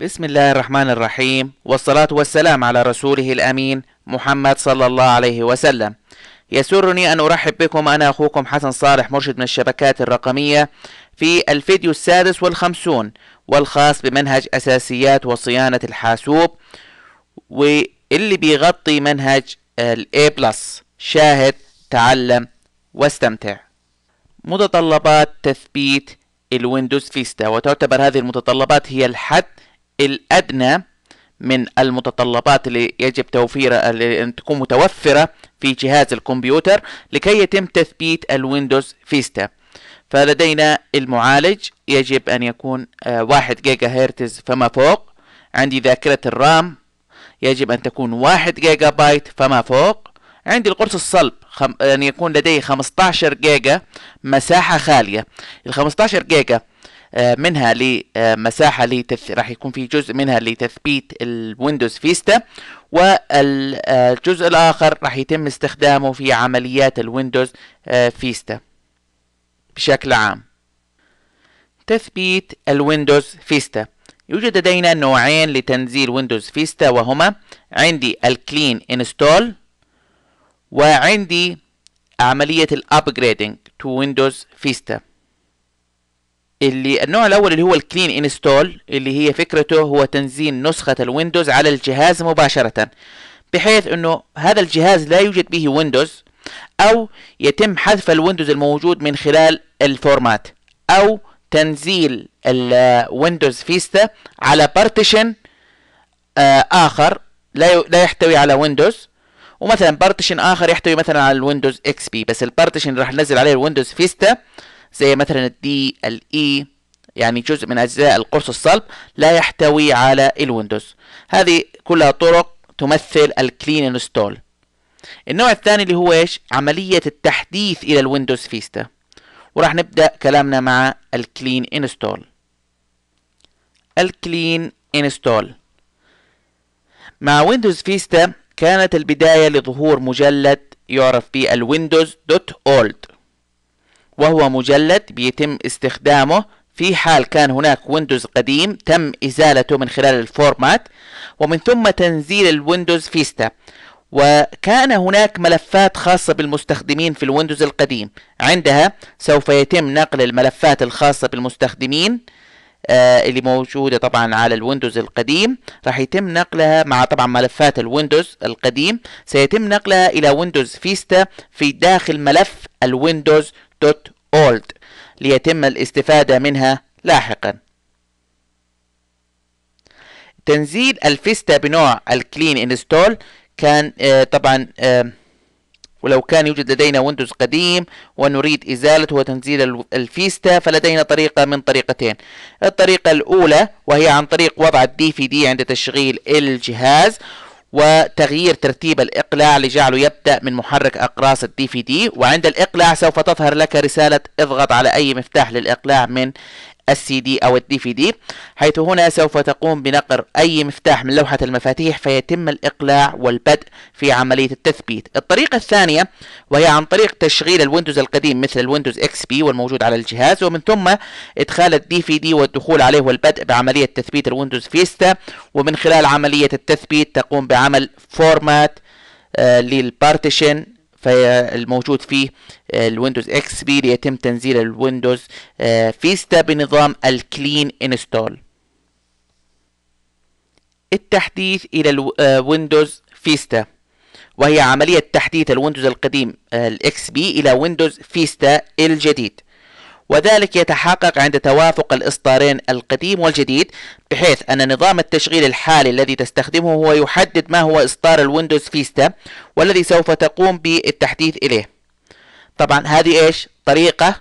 بسم الله الرحمن الرحيم والصلاة والسلام على رسوله الأمين محمد صلى الله عليه وسلم يسرني أن أرحب بكم أنا أخوكم حسن صالح مرشد من الشبكات الرقمية في الفيديو السادس والخمسون والخاص بمنهج أساسيات وصيانة الحاسوب واللي بيغطي منهج الاي بلس شاهد تعلم واستمتع متطلبات تثبيت الويندوز فيستا وتعتبر هذه المتطلبات هي الحد الأدنى من المتطلبات اللي يجب توفيرها أن تكون متوفرة في جهاز الكمبيوتر لكي يتم تثبيت الويندوز فيستا فلدينا المعالج يجب أن يكون آه، واحد جيجا هرتز فما فوق عندي ذاكرة الرام يجب أن تكون واحد جيجا بايت فما فوق عندي القرص الصلب خم... أن يكون لدي 15 جيجا مساحة خالية ال 15 جيجا آه، منها لمساحة آه، لتث... راح يكون في جزء منها لتثبيت الويندوز فيستا والجزء الآخر راح يتم استخدامه في عمليات الويندوز آه، فيستا بشكل عام تثبيت الويندوز فيستا يوجد لدينا نوعين لتنزيل ويندوز فيستا وهما عندي الكلين انستول وعندي عملية الابجريدنج تو ويندوز فيستا اللي النوع الاول اللي هو الكلين انستول اللي هي فكرته هو تنزيل نسخه الويندوز على الجهاز مباشره بحيث انه هذا الجهاز لا يوجد به ويندوز او يتم حذف الويندوز الموجود من خلال الفورمات او تنزيل الويندوز فيستا على بارتيشن آه، اخر لا لا يحتوي على ويندوز ومثلا بارتيشن اخر يحتوي مثلا على الويندوز اكس بي بس البارتيشن راح ننزل عليه الويندوز فيستا زي مثلا الدي الاي e، يعني جزء من أجزاء القرص الصلب لا يحتوي على الويندوز هذه كلها طرق تمثل الكلين انستول النوع الثاني اللي هو ايش عملية التحديث إلى الويندوز فيستا وراح نبدأ كلامنا مع الكلين انستول الكلين انستول مع ويندوز فيستا كانت البداية لظهور مجلد يعرف بالويندوز دوت اولد وهو مجلد بيتم استخدامه في حال كان هناك ويندوز قديم تم إزالته من خلال الفورمات ومن ثم تنزيل الويندوز فيستا وكان هناك ملفات خاصة بالمستخدمين في الويندوز القديم عندها سوف يتم نقل الملفات الخاصة بالمستخدمين آه اللي موجودة طبعا على الويندوز القديم راح يتم نقلها مع طبعا ملفات الويندوز القديم سيتم نقلها إلى ويندوز فيستا في داخل ملف الويندوز دوت ليتم الاستفادة منها لاحقا تنزيل الفيستا بنوع الكلين انستول كان آه طبعا آه ولو كان يوجد لدينا ويندوز قديم ونريد إزالته وتنزيل الفيستا فلدينا طريقة من طريقتين الطريقة الأولى وهي عن طريق وضع الدي في دي عند تشغيل الجهاز وتغيير ترتيب الإقلاع لجعله يبدأ من محرك أقراص الدي في دي وعند الإقلاع سوف تظهر لك رسالة اضغط على أي مفتاح للإقلاع من السي دي أو الدي في دي حيث هنا سوف تقوم بنقر أي مفتاح من لوحة المفاتيح فيتم الإقلاع والبدء في عملية التثبيت الطريقة الثانية وهي عن طريق تشغيل الويندوز القديم مثل الويندوز اكس بي والموجود على الجهاز ومن ثم إدخال الدي في دي والدخول عليه والبدء بعملية تثبيت الويندوز فيستا ومن خلال عملية التثبيت تقوم بعمل فورمات آه، للبارتيشن فالموجود في آه، الويندوز اكس بي ليتم تنزيل الويندوز آه، فيستا بنظام الكلين انستول التحديث الى الويندوز آه، فيستا وهي عملية تحديث الويندوز القديم الاكس بي الى ويندوز فيستا الجديد وذلك يتحقق عند توافق الإصدارين القديم والجديد بحيث أن نظام التشغيل الحالي الذي تستخدمه هو يحدد ما هو إصدار الويندوز فيستا والذي سوف تقوم بالتحديث إليه طبعا هذه إيش طريقة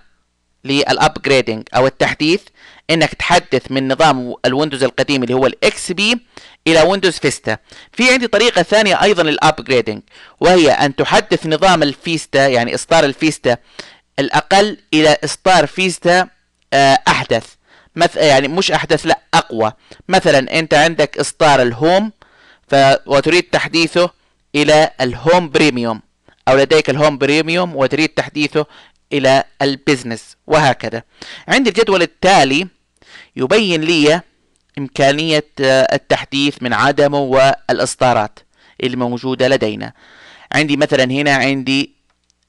للأبجريدنج أو التحديث انك تحدث من نظام الويندوز القديم اللي هو الاكس بي الى ويندوز فيستا في عندي طريقه ثانيه ايضا للابجريدنج وهي ان تحدث نظام الفيستا يعني اصدار الفيستا الأقل إلى إصدار فيستا آه، أحدث مث... يعني مش أحدث لا أقوى مثلا أنت عندك إصدار الهوم ف... وتريد تحديثه إلى الهوم بريميوم أو لديك الهوم بريميوم وتريد تحديثه إلى البزنس وهكذا عندي الجدول التالي يبين لي إمكانية آه، التحديث من عدمه والإصدارات الموجودة لدينا عندي مثلا هنا عندي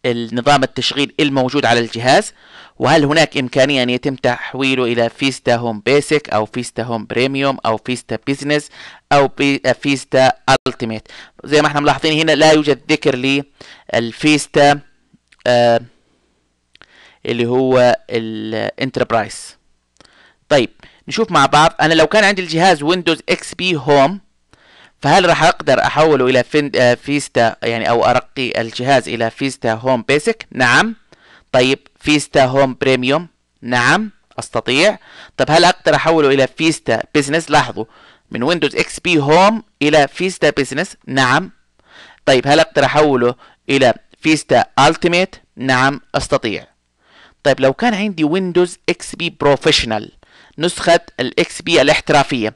النظام التشغيل الموجود على الجهاز وهل هناك إمكانية أن يتم تحويله إلى فيستا هوم بيسك أو فيستا هوم بريميوم أو فيستا بيزنس أو بي آه، فيستا ألتيميت زي ما احنا ملاحظين هنا لا يوجد ذكر للفيستا آه اللي هو الانتربرايز طيب نشوف مع بعض أنا لو كان عندي الجهاز ويندوز اكس بي هوم فهل راح اقدر احوله الى آه، فيستا يعني او ارقي الجهاز الى فيستا هوم بيسك نعم طيب فيستا هوم بريميوم نعم استطيع طب هل اقدر احوله الى فيستا بزنس لاحظوا من ويندوز اكس بي هوم الى فيستا بزنس نعم طيب هل اقدر احوله الى فيستا التيميت نعم استطيع طيب لو كان عندي ويندوز اكس بي بروفيشنال نسخة الاكس بي الاحترافية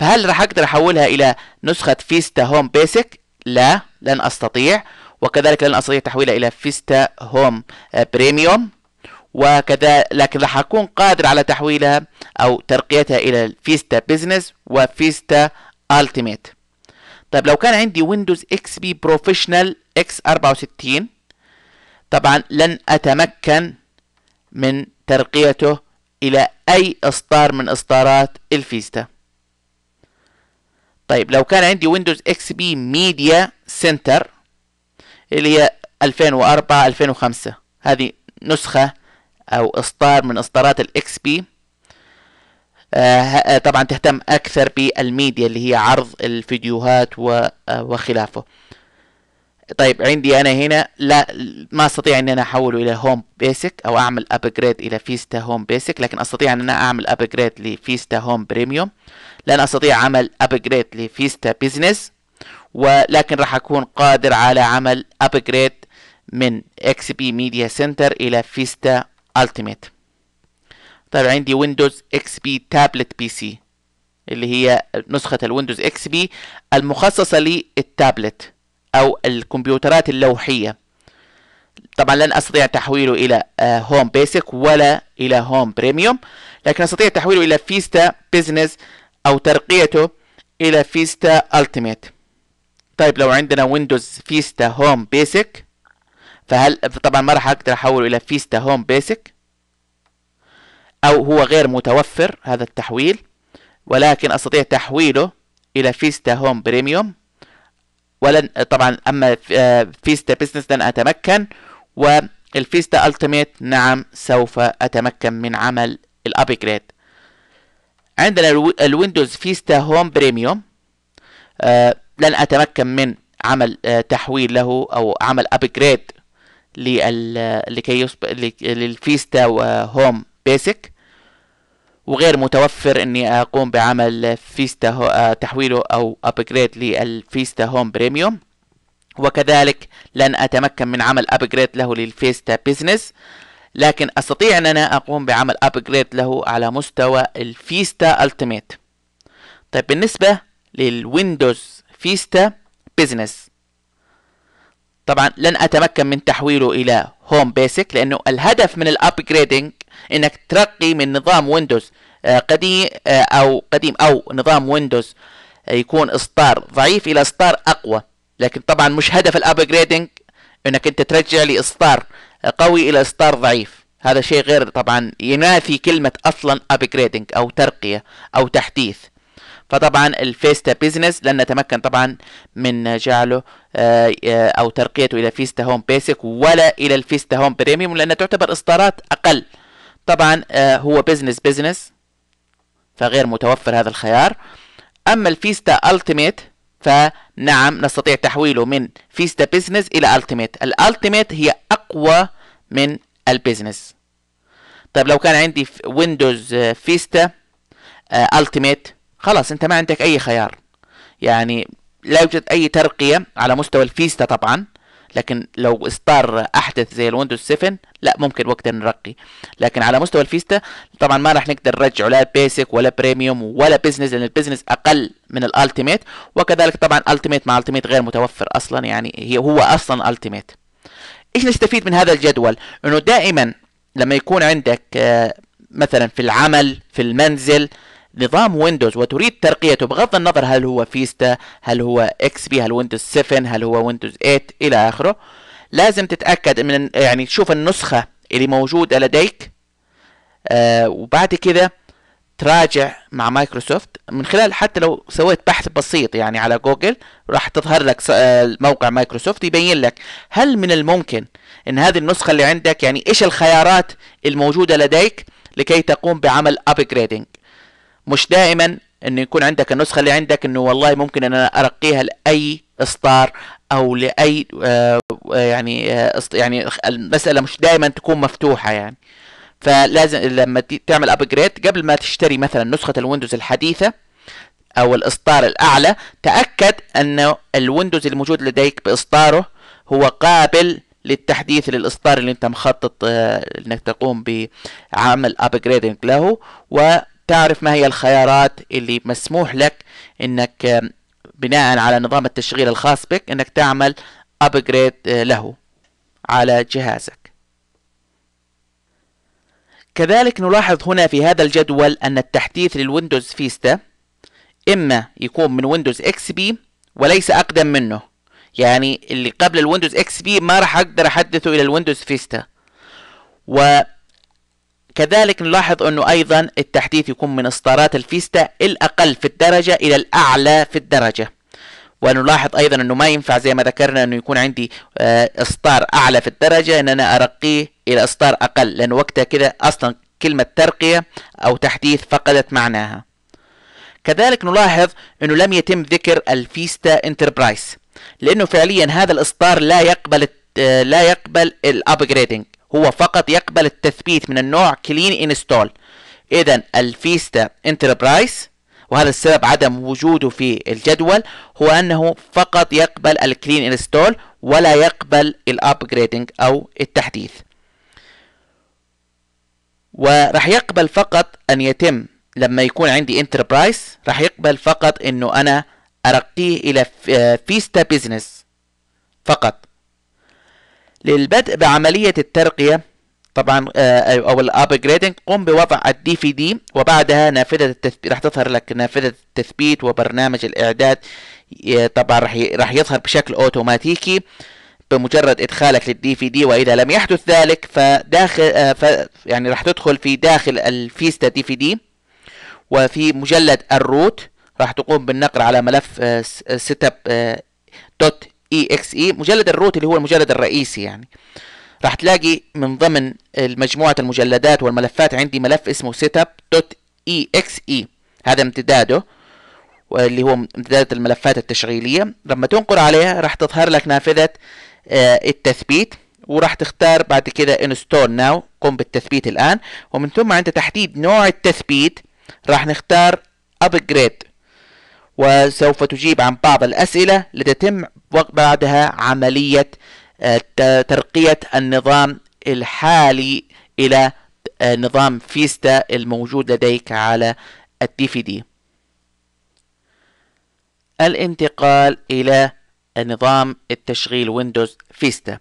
فهل راح اقدر احولها الى نسخه فيستا هوم بيسك لا لن استطيع وكذلك لن استطيع تحويلها الى فيستا هوم بريميوم وكذا لكن راح اكون قادر على تحويلها او ترقيتها الى فيستا بزنس وفيستا التيميت طيب لو كان عندي ويندوز اكس بي بروفيشنال اكس 64 طبعا لن اتمكن من ترقيته الى اي اصدار من اصدارات الفيستا طيب لو كان عندي ويندوز اكس بي ميديا سنتر اللي هي 2004 2005 هذه نسخة او اصدار من اصدارات الاكس آه، بي آه، طبعا تهتم اكثر بالميديا اللي هي عرض الفيديوهات آه، وخلافه طيب عندي انا هنا لا ما استطيع ان انا احوله الى هوم بيسك او اعمل ابجريد الى فيستا هوم بيسك لكن استطيع ان انا اعمل ابجريد لفيستا هوم بريميوم لن استطيع عمل ابجريد لفيستا بزنس ولكن راح اكون قادر على عمل ابجريد من اكس بي ميديا سنتر الى فيستا التيميت طيب عندي ويندوز اكس بي تابلت بي سي اللي هي نسخة الويندوز اكس بي المخصصة للتابلت أو الكمبيوترات اللوحية طبعا لن أستطيع تحويله إلى هوم آه، بيسك ولا إلى هوم بريميوم لكن أستطيع تحويله إلى فيستا بزنس أو ترقيته إلى فيستا ألتيميت طيب لو عندنا ويندوز فيستا هوم بيسك فهل طبعا ما راح أقدر أحوله إلى فيستا هوم بيسك أو هو غير متوفر هذا التحويل ولكن أستطيع تحويله إلى فيستا هوم بريميوم ولن طبعا اما فيستا آه، بزنس لن اتمكن والفيستا التيميت نعم سوف اتمكن من عمل الابجريد عندنا الويندوز فيستا هوم بريميوم لن اتمكن من عمل آه، تحويل له او عمل ابجريد لكي يصبح للفيستا وهوم بيسك وغير متوفر اني اقوم بعمل فيستا آه، تحويله او ابجريد للفيستا هوم بريميوم وكذلك لن اتمكن من عمل ابجريد له للفيستا بزنس لكن استطيع ان انا اقوم بعمل ابجريد له على مستوى الفيستا التيميت طيب بالنسبه للويندوز فيستا بزنس طبعا لن اتمكن من تحويله الى هوم بيسك لانه الهدف من الابجريدنج انك ترقي من نظام ويندوز آه، قديم آه، او قديم او نظام ويندوز آه، يكون اصدار ضعيف الى اصدار اقوى لكن طبعا مش هدف الابجريدنج انك انت ترجع لي اصدار قوي الى اصدار ضعيف هذا شيء غير طبعا ينافي كلمة اصلا ابجريدنج او ترقية او تحديث فطبعا الفيستا بيزنس لن نتمكن طبعا من جعله او ترقيته الى فيستا هوم بيسك ولا الى الفيستا هوم بريميوم لانها تعتبر اصدارات اقل طبعا آه، هو بزنس بزنس فغير متوفر هذا الخيار أما الفيستا ألتيميت فنعم نستطيع تحويله من فيستا بزنس إلى ألتيميت الألتيميت هي أقوى من البزنس طيب لو كان عندي ويندوز آه، فيستا ألتيميت آه، خلاص أنت ما عندك أي خيار يعني لا يوجد أي ترقية على مستوى الفيستا طبعا لكن لو اصدار احدث زي الويندوز 7 لا ممكن وقتها نرقي لكن على مستوى الفيستا طبعا ما راح نقدر نرجعه لا بيسك ولا بريميوم ولا بزنس لان البزنس اقل من الالتيميت وكذلك طبعا التيميت مع التيميت غير متوفر اصلا يعني هي هو اصلا التيميت ايش نستفيد من هذا الجدول انه دائما لما يكون عندك آه، مثلا في العمل في المنزل نظام ويندوز وتريد ترقيته بغض النظر هل هو فيستا هل هو اكس بي هل ويندوز 7 هل هو ويندوز 8 الى اخره لازم تتاكد من يعني تشوف النسخه اللي موجوده لديك آه وبعد كذا تراجع مع مايكروسوفت من خلال حتى لو سويت بحث بسيط يعني على جوجل راح تظهر لك آه، موقع مايكروسوفت يبين لك هل من الممكن ان هذه النسخه اللي عندك يعني ايش الخيارات الموجوده لديك لكي تقوم بعمل ابجريدنج مش دائما ان يكون عندك النسخه اللي عندك انه والله ممكن ان انا ارقيها لاي اصدار او لاي آه يعني آه يعني المساله مش دائما تكون مفتوحه يعني فلازم لما تعمل ابجريد قبل ما تشتري مثلا نسخه الويندوز الحديثه او الاصدار الاعلى تاكد ان الويندوز الموجود لديك باصداره هو قابل للتحديث للاصدار اللي انت مخطط آه، انك تقوم بعمل ابجريدنج له و تعرف ما هي الخيارات اللي مسموح لك انك بناء على نظام التشغيل الخاص بك انك تعمل ابجريد آه، له على جهازك كذلك نلاحظ هنا في هذا الجدول ان التحديث للويندوز فيستا اما يكون من ويندوز اكس بي وليس اقدم منه يعني اللي قبل الويندوز اكس بي ما راح اقدر احدثه الى الويندوز فيستا و كذلك نلاحظ أنه أيضا التحديث يكون من إصدارات الفيستا الأقل في الدرجة إلى الأعلى في الدرجة ونلاحظ ايضا انه ما ينفع زي ما ذكرنا انه يكون عندي اصدار آه، اعلى في الدرجه ان انا ارقيه الى اصدار اقل لان وقتها كده اصلا كلمه ترقيه او تحديث فقدت معناها كذلك نلاحظ انه لم يتم ذكر الفيستا انتربرايز لانه فعليا هذا الاصدار لا يقبل آه، لا يقبل الابجريدنج هو فقط يقبل التثبيت من النوع كلين انستول اذا الفيستا انتربرايز وهذا السبب عدم وجوده في الجدول هو انه فقط يقبل الكلين انستول ولا يقبل الابجريدنج او التحديث وراح يقبل فقط ان يتم لما يكون عندي انتربرايز راح يقبل فقط انه انا ارقيه الى آه، فيستا بزنس فقط للبدء بعملية الترقية طبعا آه، او الابجريدنج قم بوضع الدي في دي وبعدها نافذه التثبيت راح تظهر لك نافذه التثبيت وبرنامج الاعداد طبعا راح راح يظهر بشكل اوتوماتيكي بمجرد ادخالك للدي في دي واذا لم يحدث ذلك فداخل آه، ف يعني راح تدخل في داخل الفيستا دي في دي وفي مجلد الروت راح تقوم بالنقر على ملف سيت اب دوت اي اكس اي مجلد الروت اللي هو المجلد الرئيسي يعني راح تلاقي من ضمن مجموعة المجلدات والملفات عندي ملف اسمه setup.exe e. هذا امتداده اللي هو امتداد الملفات التشغيلية لما تنقر عليها راح تظهر لك نافذة آه، التثبيت وراح تختار بعد كده install now قم بالتثبيت الآن ومن ثم عند تحديد نوع التثبيت راح نختار upgrade وسوف تجيب عن بعض الأسئلة لتتم بعدها عملية آه، ترقية النظام الحالي إلى آه، نظام فيستا الموجود لديك على الدي في دي الانتقال إلى نظام التشغيل ويندوز فيستا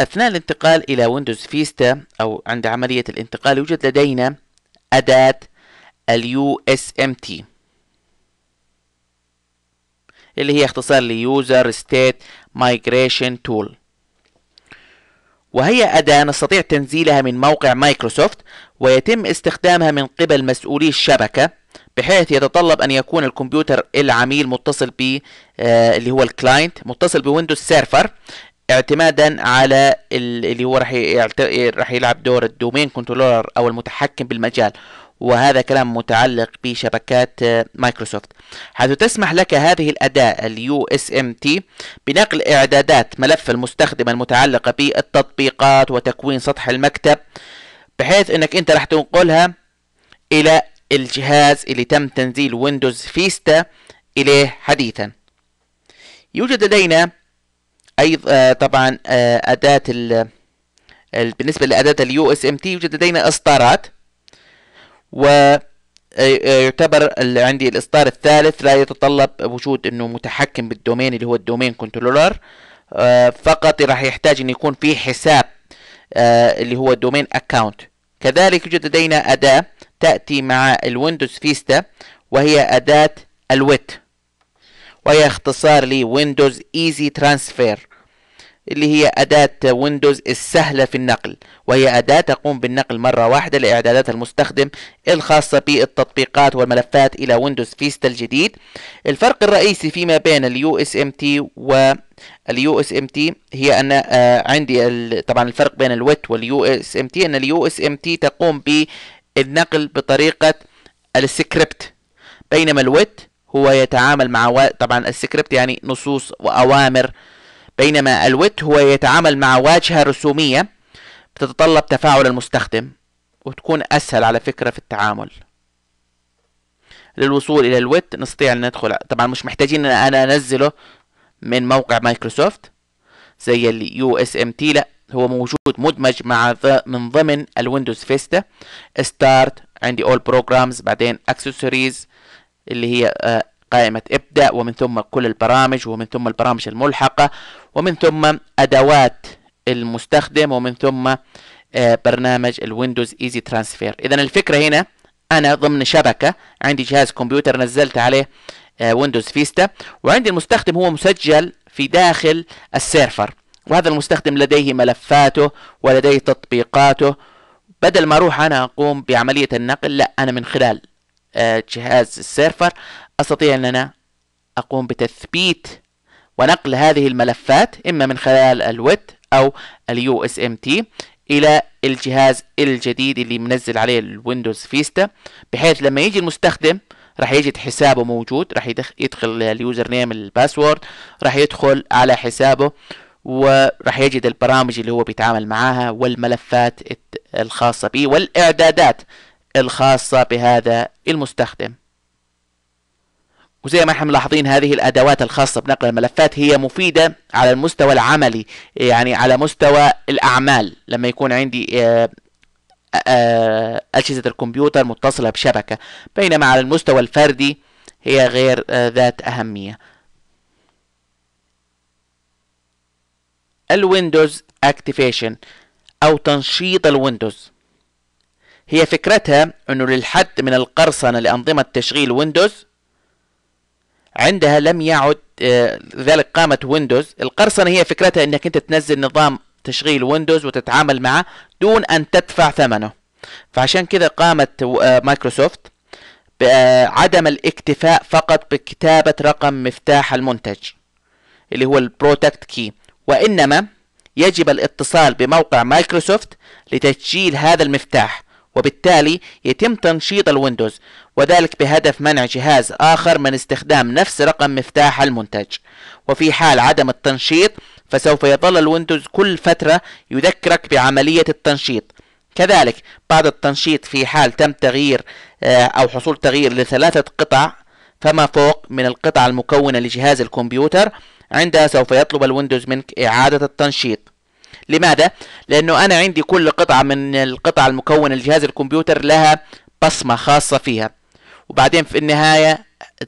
أثناء الانتقال إلى ويندوز فيستا أو عند عملية الانتقال يوجد لدينا أداة ال USMT اللي هي اختصار لـ User ستيت مايجريشن تول وهي أداة نستطيع تنزيلها من موقع مايكروسوفت ويتم استخدامها من قبل مسؤولي الشبكة بحيث يتطلب أن يكون الكمبيوتر العميل متصل ب آه اللي هو الكلاينت متصل بويندوز سيرفر اعتمادا على اللي هو راح راح يلعب دور الدومين كنترولر او المتحكم بالمجال وهذا كلام متعلق بشبكات آه، مايكروسوفت حيث تسمح لك هذه الأداة اليو اس ام تي بنقل إعدادات ملف المستخدم المتعلقة بالتطبيقات وتكوين سطح المكتب بحيث انك انت راح تنقلها الى الجهاز اللي تم تنزيل ويندوز فيستا اليه حديثا يوجد لدينا ايضا آه، طبعا آه، اداة بالنسبة لأداة اليو اس ام تي يوجد لدينا اصدارات و آه، آه، يعتبر عندي الاصدار الثالث لا يتطلب وجود انه متحكم بالدومين اللي هو الدومين كنترولر آه، فقط راح يحتاج ان يكون في حساب اللي هو دومين اكاونت كذلك يوجد لدينا اداة تأتي مع الويندوز فيستا وهي أداة الويت وهي اختصار لويندوز ايزي ترانسفير اللي هي أداة ويندوز السهلة في النقل وهي أداة تقوم بالنقل مرة واحدة لإعدادات المستخدم الخاصة بالتطبيقات والملفات إلى ويندوز فيستا الجديد الفرق الرئيسي فيما بين اليو اس ام تي و اليو اس ام تي هي ان آه، عندي طبعا الفرق بين الويت واليو اس ام تي ان اليو اس ام تي تقوم بالنقل بطريقه السكريبت بينما الويت هو يتعامل مع طبعا السكريبت يعني نصوص واوامر بينما الويت هو يتعامل مع واجهة رسومية بتتطلب تفاعل المستخدم وتكون أسهل على فكرة في التعامل للوصول إلى الويت نستطيع أن ندخل طبعا مش محتاجين أن أنا أنزله من موقع مايكروسوفت زي اليو اس ام تي لا هو موجود مدمج مع من ضمن الويندوز فيستا ستارت عندي اول بروجرامز بعدين اكسسوارز اللي هي آه، قائمة ابدأ ومن ثم كل البرامج ومن ثم البرامج الملحقة ومن ثم أدوات المستخدم ومن ثم آه، برنامج الويندوز ايزي ترانسفير اذا الفكرة هنا انا ضمن شبكة عندي جهاز كمبيوتر نزلت عليه آه، ويندوز فيستا وعندي المستخدم هو مسجل في داخل السيرفر وهذا المستخدم لديه ملفاته ولديه تطبيقاته بدل ما اروح انا اقوم بعملية النقل لا انا من خلال آه، جهاز السيرفر أستطيع أن أنا أقوم بتثبيت ونقل هذه الملفات إما من خلال الويت أو اليو اس ام تي إلى الجهاز الجديد اللي منزل عليه الويندوز فيستا بحيث لما يجي المستخدم راح يجد حسابه موجود راح يدخل اليوزر نيم الباسورد راح يدخل على حسابه وراح يجد البرامج اللي هو بيتعامل معاها والملفات الخاصة به والإعدادات الخاصة بهذا المستخدم وزي ما احنا ملاحظين هذه الادوات الخاصه بنقل الملفات هي مفيده على المستوى العملي يعني على مستوى الاعمال لما يكون عندي آه، آه، آه، اجهزه الكمبيوتر متصله بشبكه بينما على المستوى الفردي هي غير ذات اهميه الويندوز اكتيفيشن او تنشيط الويندوز هي فكرتها انه للحد من القرصنه لانظمه تشغيل ويندوز عندها لم يعد آه، لذلك قامت ويندوز القرصنة هي فكرتها انك انت تنزل نظام تشغيل ويندوز وتتعامل معه دون ان تدفع ثمنه فعشان كذا قامت آه، مايكروسوفت بعدم الاكتفاء فقط بكتابة رقم مفتاح المنتج اللي هو البرودكت كي وإنما يجب الاتصال بموقع مايكروسوفت لتسجيل هذا المفتاح وبالتالي يتم تنشيط الويندوز وذلك بهدف منع جهاز آخر من استخدام نفس رقم مفتاح المنتج وفي حال عدم التنشيط فسوف يظل الويندوز كل فترة يذكرك بعملية التنشيط كذلك بعد التنشيط في حال تم تغيير آه، أو حصول تغيير لثلاثة قطع فما فوق من القطع المكونة لجهاز الكمبيوتر عندها سوف يطلب الويندوز منك إعادة التنشيط لماذا؟ لأنه أنا عندي كل قطعة من القطع المكونة لجهاز الكمبيوتر لها بصمة خاصة فيها وبعدين في النهاية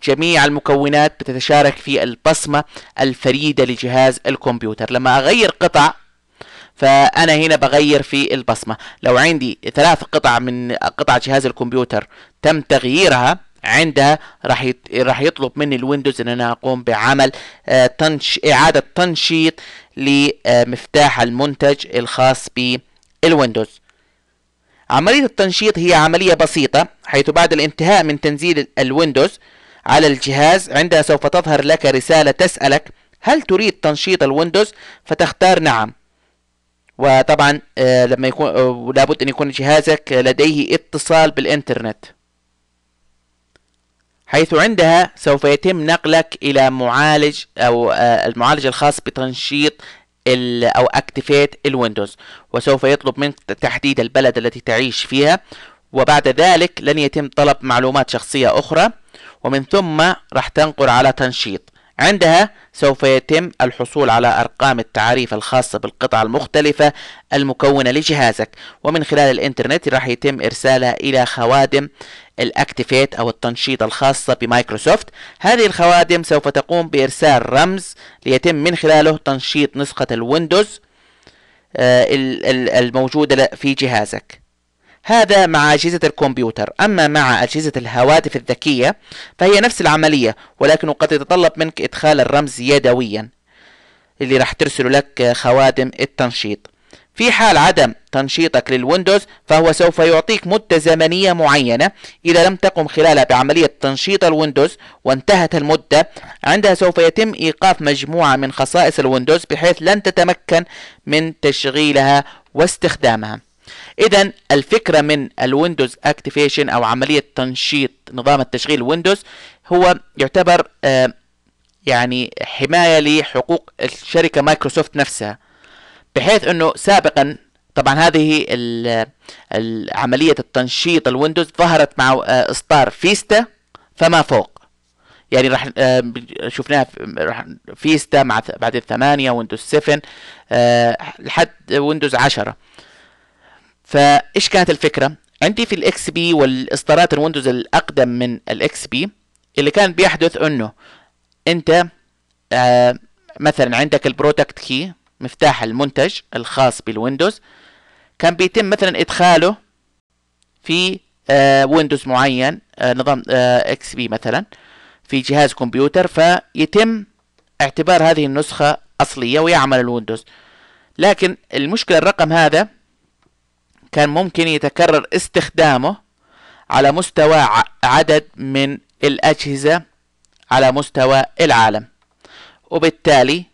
جميع المكونات بتتشارك في البصمة الفريدة لجهاز الكمبيوتر لما أغير قطع فأنا هنا بغير في البصمة لو عندي ثلاث قطع من قطع جهاز الكمبيوتر تم تغييرها عندها راح راح يطلب مني الويندوز ان انا اقوم بعمل آه، تنش اعاده تنشيط لمفتاح المنتج الخاص بالويندوز عمليه التنشيط هي عمليه بسيطه حيث بعد الانتهاء من تنزيل الويندوز على الجهاز عندها سوف تظهر لك رساله تسالك هل تريد تنشيط الويندوز فتختار نعم وطبعا آه، لما يكون آه، لابد ان يكون جهازك لديه اتصال بالانترنت حيث عندها سوف يتم نقلك إلى معالج أو آه، المعالج الخاص بتنشيط أو أكتيفيت الويندوز وسوف يطلب منك تحديد البلد التي تعيش فيها وبعد ذلك لن يتم طلب معلومات شخصية أخرى ومن ثم راح تنقر على تنشيط عندها سوف يتم الحصول على أرقام التعريف الخاصة بالقطع المختلفة المكونة لجهازك ومن خلال الإنترنت راح يتم إرسالها إلى خوادم الاكتيفيت أو التنشيط الخاصة بمايكروسوفت هذه الخوادم سوف تقوم بإرسال رمز ليتم من خلاله تنشيط نسخة الويندوز آه، الموجودة في جهازك هذا مع أجهزة الكمبيوتر أما مع أجهزة الهواتف الذكية فهي نفس العملية ولكن قد يتطلب منك إدخال الرمز يدويا اللي راح ترسله لك خوادم التنشيط في حال عدم تنشيطك للويندوز فهو سوف يعطيك مدة زمنية معينة إذا لم تقم خلالها بعملية تنشيط الويندوز وانتهت المدة عندها سوف يتم إيقاف مجموعة من خصائص الويندوز بحيث لن تتمكن من تشغيلها واستخدامها اذا الفكره من الويندوز اكتيفيشن او عمليه تنشيط نظام التشغيل ويندوز هو يعتبر آه، يعني حمايه لحقوق الشركه مايكروسوفت نفسها بحيث انه سابقا طبعا هذه آه، عمليه التنشيط الويندوز ظهرت مع آه، اصدار فيستا فما فوق يعني راح شفناها راح فيستا مع بعدين 8 ويندوز 7 لحد ويندوز 10 فايش كانت الفكره عندي في الاكس بي والاصدارات الويندوز الاقدم من الاكس بي اللي كان بيحدث انه انت آه مثلا عندك البرودكت كي مفتاح المنتج الخاص بالويندوز كان بيتم مثلا ادخاله في آه ويندوز معين آه نظام آه اكس بي مثلا في جهاز كمبيوتر فيتم اعتبار هذه النسخة أصلية ويعمل الويندوز لكن المشكلة الرقم هذا كان ممكن يتكرر استخدامه على مستوى عدد من الأجهزة على مستوى العالم وبالتالي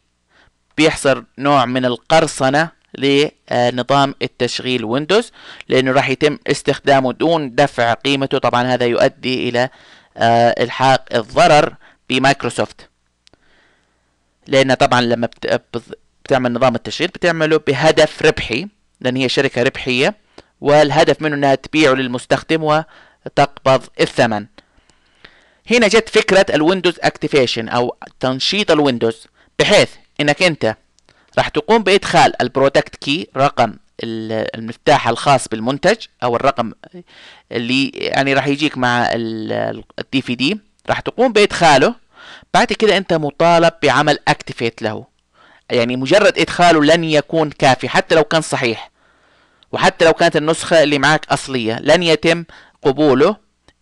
بيحصل نوع من القرصنة لنظام التشغيل ويندوز لأنه راح يتم استخدامه دون دفع قيمته طبعا هذا يؤدي إلى آه، إلحاق الضرر بمايكروسوفت لأن طبعا لما بتعمل نظام التشغيل بتعمله بهدف ربحي لأن هي شركة ربحية والهدف منه انها تبيعه للمستخدم وتقبض الثمن هنا جت فكرة الويندوز اكتيفيشن او تنشيط الويندوز بحيث انك انت راح تقوم بادخال البرودكت كي رقم المفتاح الخاص بالمنتج او الرقم اللي يعني راح يجيك مع الدي في دي راح تقوم بادخاله بعد كده انت مطالب بعمل اكتيفيت له يعني مجرد ادخاله لن يكون كافي حتى لو كان صحيح وحتى لو كانت النسخة اللي معك أصلية لن يتم قبوله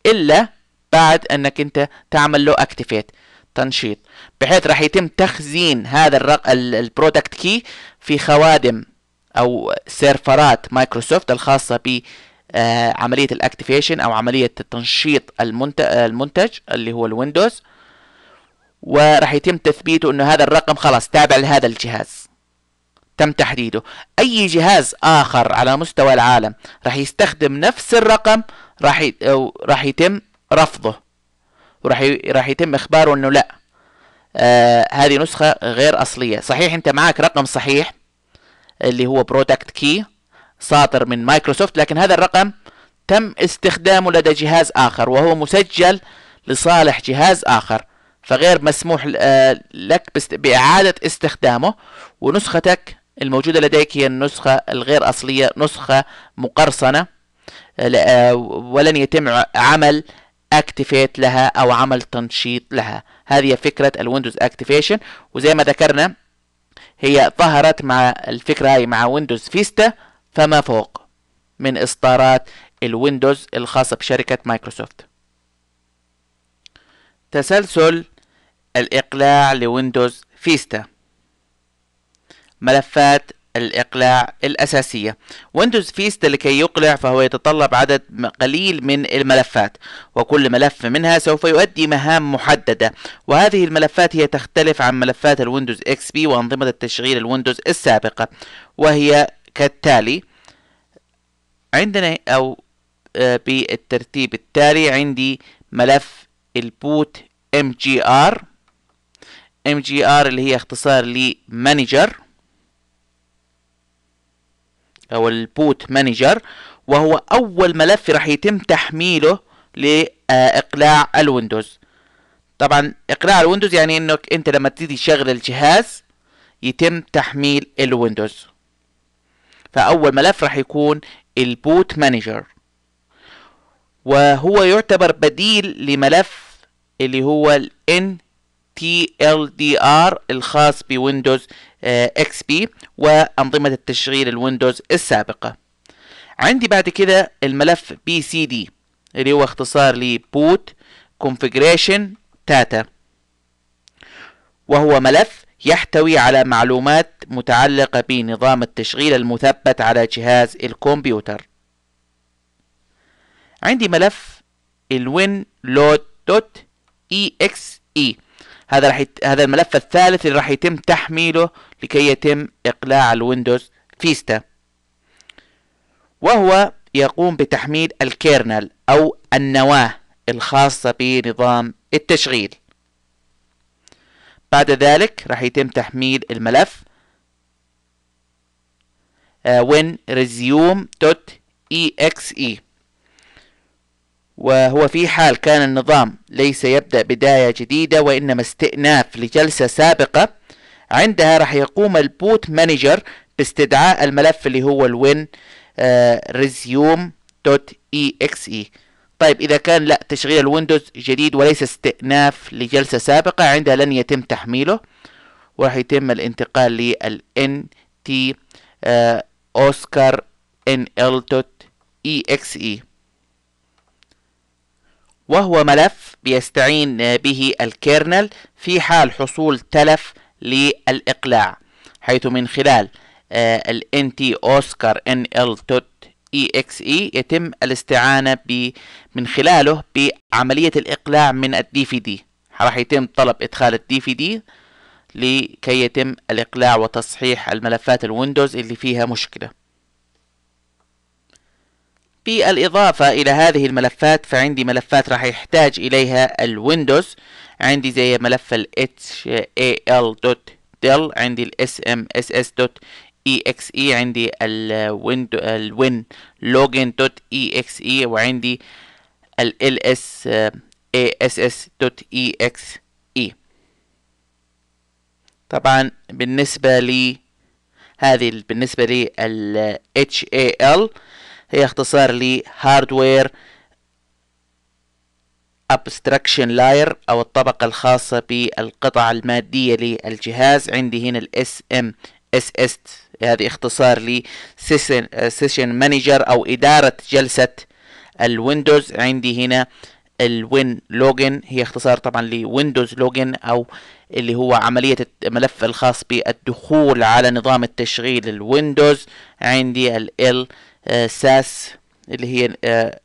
إلا بعد أنك أنت تعمل له أكتيفيت تنشيط بحيث راح يتم تخزين هذا الرق... البرودكت كي في خوادم أو سيرفرات مايكروسوفت الخاصة ب آه، عملية الاكتيفيشن أو عملية تنشيط آه، المنتج اللي هو الويندوز وراح يتم تثبيته أنه هذا الرقم خلاص تابع لهذا الجهاز تم تحديده اي جهاز اخر على مستوى العالم راح يستخدم نفس الرقم راح ي... راح يتم رفضه وراح ي... راح يتم اخباره انه لا آه هذه نسخة غير أصلية صحيح أنت معك رقم صحيح اللي هو برودكت كي ساطر من مايكروسوفت لكن هذا الرقم تم استخدامه لدى جهاز آخر وهو مسجل لصالح جهاز آخر فغير مسموح آه، لك بإعادة استخدامه ونسختك الموجودة لديك هي النسخة الغير أصلية نسخة مقرصنة آه، آه، ولن يتم عمل اكتيفيت لها او عمل تنشيط لها هذه فكرة الويندوز اكتيفيشن وزي ما ذكرنا هي ظهرت مع الفكرة هاي مع ويندوز فيستا فما فوق من اصدارات الويندوز الخاصة بشركة مايكروسوفت تسلسل الإقلاع لويندوز فيستا ملفات الإقلاع الأساسية ويندوز فيستا لكي يقلع فهو يتطلب عدد قليل من الملفات وكل ملف منها سوف يؤدي مهام محددة وهذه الملفات هي تختلف عن ملفات الويندوز اكس بي وأنظمة التشغيل الويندوز السابقة وهي كالتالي عندنا أو آه، بالترتيب التالي عندي ملف البوت mgr mgr اللي هي اختصار لمانجر او البوت مانجر وهو اول ملف راح يتم تحميله لاقلاع الويندوز طبعا اقلاع الويندوز يعني انك انت لما تيجي تشغل الجهاز يتم تحميل الويندوز فاول ملف راح يكون البوت مانجر وهو يعتبر بديل لملف اللي هو ال NTLDR الخاص بويندوز اكس آه، بي وانظمه التشغيل الويندوز السابقه عندي بعد كده الملف بي سي دي اللي هو اختصار لبوت كونفجريشن تاتا وهو ملف يحتوي على معلومات متعلقة بنظام التشغيل المثبت على جهاز الكمبيوتر عندي ملف الwinload.exe هذا راح يت... هذا الملف الثالث اللي راح يتم تحميله لكي يتم اقلاع الويندوز فيستا وهو يقوم بتحميل الكيرنل او النواه الخاصه بنظام التشغيل بعد ذلك راح يتم تحميل الملف uh, win resume.exe وهو في حال كان النظام ليس يبدأ بداية جديدة وإنما استئناف لجلسة سابقة عندها راح يقوم البوت مانجر باستدعاء الملف اللي هو الوين ريزيوم دوت اي اكس اي طيب إذا كان لا تشغيل الويندوز جديد وليس استئناف لجلسة سابقة عندها لن يتم تحميله وراح يتم الانتقال للـ nt اوسكار آه، nl.exe وهو ملف بيستعين به الكيرنل في حال حصول تلف للإقلاع حيث من خلال آه، ال NT Oscar NL EXE يتم الاستعانة ب من خلاله بعملية الإقلاع من الدي في دي راح يتم طلب إدخال الدي في دي لكي يتم الإقلاع وتصحيح الملفات الويندوز اللي فيها مشكلة بالإضافة إلى هذه الملفات فعندي ملفات راح يحتاج إليها الويندوز عندي زي ملف ال hal.del عندي ال smss.exe e، عندي win login.exe e، وعندي ال lsass.exe e. طبعا بالنسبة لي هذه بالنسبة لي ال HAL هي اختصار لهاردوير ابستراكشن لاير او الطبقة الخاصة بالقطع المادية للجهاز عندي هنا الاس ام اس اس هذه اختصار ل سيشن مانجر او ادارة جلسة الويندوز عندي هنا الوين لوجن هي اختصار طبعا لويندوز لوجن او اللي هو عملية الملف الخاص بالدخول على نظام التشغيل الويندوز عندي ال آه، ساس اللي هي آه،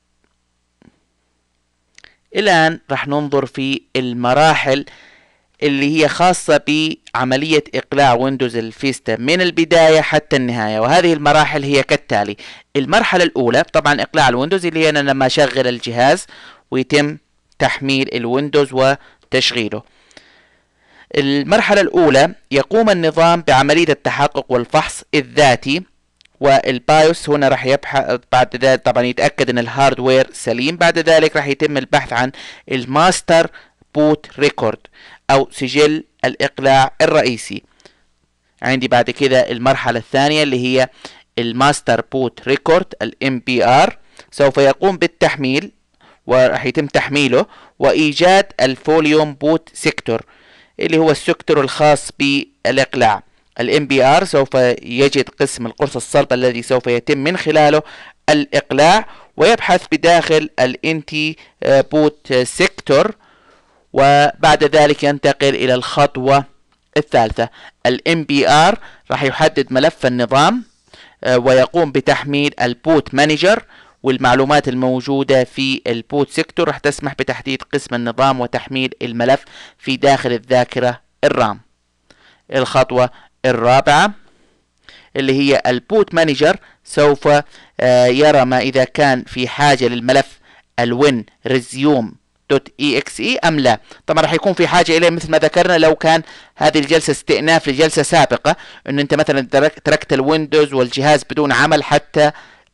الآن راح ننظر في المراحل اللي هي خاصة بعملية إقلاع ويندوز الفيستا من البداية حتى النهاية وهذه المراحل هي كالتالي المرحلة الأولى طبعا إقلاع الويندوز اللي هي أنا لما أشغل الجهاز ويتم تحميل الويندوز وتشغيله المرحلة الأولى يقوم النظام بعملية التحقق والفحص الذاتي والبايوس هنا راح يبحث بعد ذلك طبعا يتاكد ان الهاردوير سليم بعد ذلك راح يتم البحث عن الماستر بوت ريكورد او سجل الاقلاع الرئيسي عندي بعد كده المرحله الثانيه اللي هي الماستر بوت ريكورد الام بي ار سوف يقوم بالتحميل وراح يتم تحميله وايجاد الفوليوم بوت سيكتور اللي هو السكتور الخاص بالاقلاع الام بي ار سوف يجد قسم القرص الصلب الذي سوف يتم من خلاله الاقلاع ويبحث بداخل الانتي بوت سيكتور وبعد ذلك ينتقل الى الخطوة الثالثة الام بي ار راح يحدد ملف النظام آه، ويقوم بتحميل البوت مانجر والمعلومات الموجودة في البوت سيكتور راح تسمح بتحديد قسم النظام وتحميل الملف في داخل الذاكرة الرام الخطوة الرابعة اللي هي البوت مانجر سوف آه، يرى ما إذا كان في حاجة للملف الوين ريزيوم دوت اي اكس اي ام لا طبعا راح يكون في حاجه اليه مثل ما ذكرنا لو كان هذه الجلسه استئناف لجلسه سابقه ان انت مثلا تركت الويندوز والجهاز بدون عمل حتى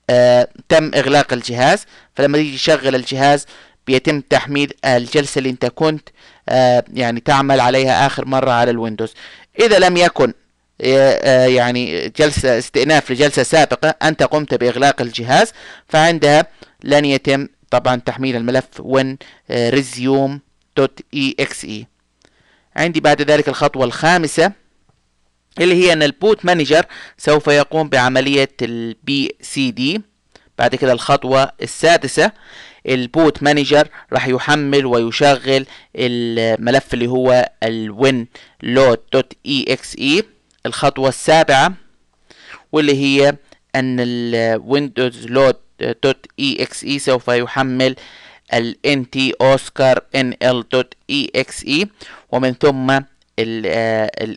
آه تم اغلاق الجهاز فلما يجي يشغل الجهاز بيتم تحميل الجلسه اللي انت كنت آه يعني تعمل عليها اخر مره على الويندوز اذا لم يكن إيه، آه، يعني جلسة استئناف لجلسة سابقة أنت قمت بإغلاق الجهاز فعندها لن يتم طبعا تحميل الملف winresume.exe آه، عندي بعد ذلك الخطوة الخامسة اللي هي أن البوت مانجر سوف يقوم بعملية البي سي دي بعد كده الخطوة السادسة البوت مانجر راح يحمل ويشغل الملف اللي هو الwinload.exe الخطوة السابعة واللي هي أن الويندوز لود دوت اي اكس اي سوف يحمل ال nt oscar nl دوت اي اكس اي ومن ثم ال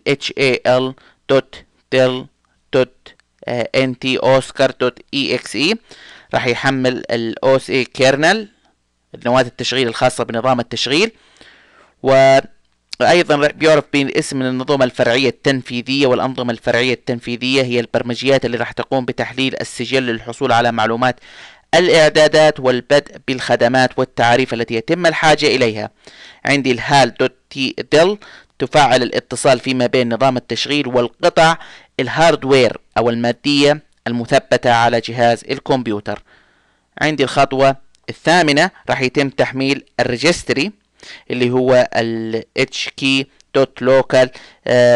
hal دوت del دوت nt oscar دوت اي اكس اي راح يحمل ال os a e kernel النواة التشغيل الخاصة بنظام التشغيل و ايضا بيعرف اسم النظم الفرعيه التنفيذيه والانظمه الفرعيه التنفيذيه هي البرمجيات اللي راح تقوم بتحليل السجل للحصول على معلومات الإعدادات والبدء بالخدمات والتعريف التي يتم الحاجة إليها عندي الهال دوت تي دل تفعل الاتصال فيما بين نظام التشغيل والقطع الهاردوير أو المادية المثبتة على جهاز الكمبيوتر عندي الخطوة الثامنة راح يتم تحميل الريجستري اللي هو ال HKey دوت لوكال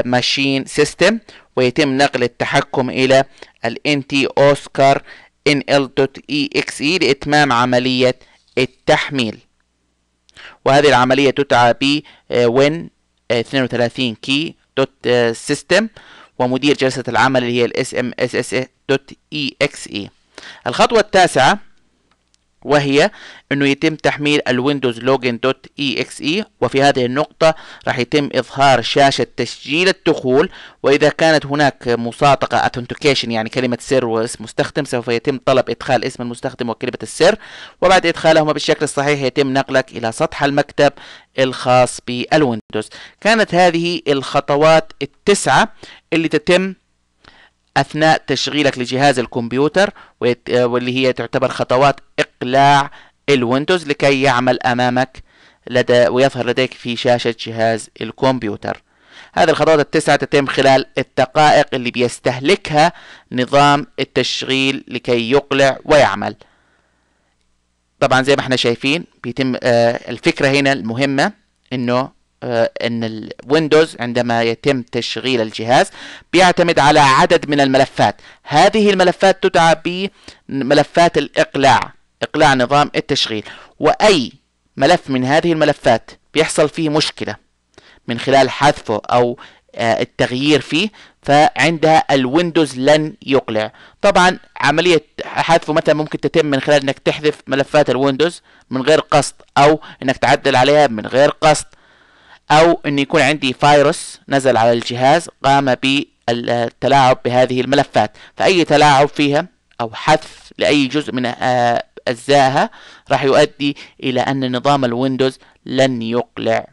ماشين سيستم ويتم نقل التحكم الى ال NT اوسكار NL.exe لاتمام عملية التحميل وهذه العملية تدعى ب win 32 key دوت system ومدير جلسة العمل اللي هي ال SMSS دوت exe الخطوة التاسعة وهي انه يتم تحميل الويندوز لوجن دوت اي اكس اي وفي هذه النقطة راح يتم اظهار شاشة تسجيل الدخول واذا كانت هناك مساطقة اثنتيكيشن يعني كلمة سر واسم مستخدم سوف يتم طلب ادخال اسم المستخدم وكلمة السر وبعد ادخالهما بالشكل الصحيح يتم نقلك الى سطح المكتب الخاص بالويندوز كانت هذه الخطوات التسعة اللي تتم أثناء تشغيلك لجهاز الكمبيوتر آه، واللي هي تعتبر خطوات إقلاع الويندوز لكي يعمل أمامك لدى ويظهر لديك في شاشة جهاز الكمبيوتر هذه الخطوات التسعة تتم خلال الدقائق اللي بيستهلكها نظام التشغيل لكي يقلع ويعمل طبعا زي ما احنا شايفين بيتم آه، الفكرة هنا المهمة انه آه، ان الويندوز عندما يتم تشغيل الجهاز بيعتمد على عدد من الملفات هذه الملفات تدعى بملفات الاقلاع اقلاع نظام التشغيل واي ملف من هذه الملفات بيحصل فيه مشكله من خلال حذفه او آه، التغيير فيه فعندها الويندوز لن يقلع طبعا عملية حذفه مثلا ممكن تتم من خلال انك تحذف ملفات الويندوز من غير قصد او انك تعدل عليها من غير قصد أو أن يكون عندي فيروس نزل على الجهاز قام بالتلاعب بهذه الملفات فأي تلاعب فيها أو حذف لأي جزء من آه، أجزائها راح يؤدي إلى أن نظام الويندوز لن يقلع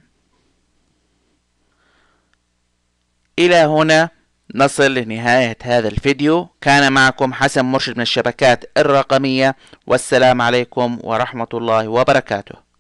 إلى هنا نصل لنهاية هذا الفيديو كان معكم حسن مرشد من الشبكات الرقمية والسلام عليكم ورحمة الله وبركاته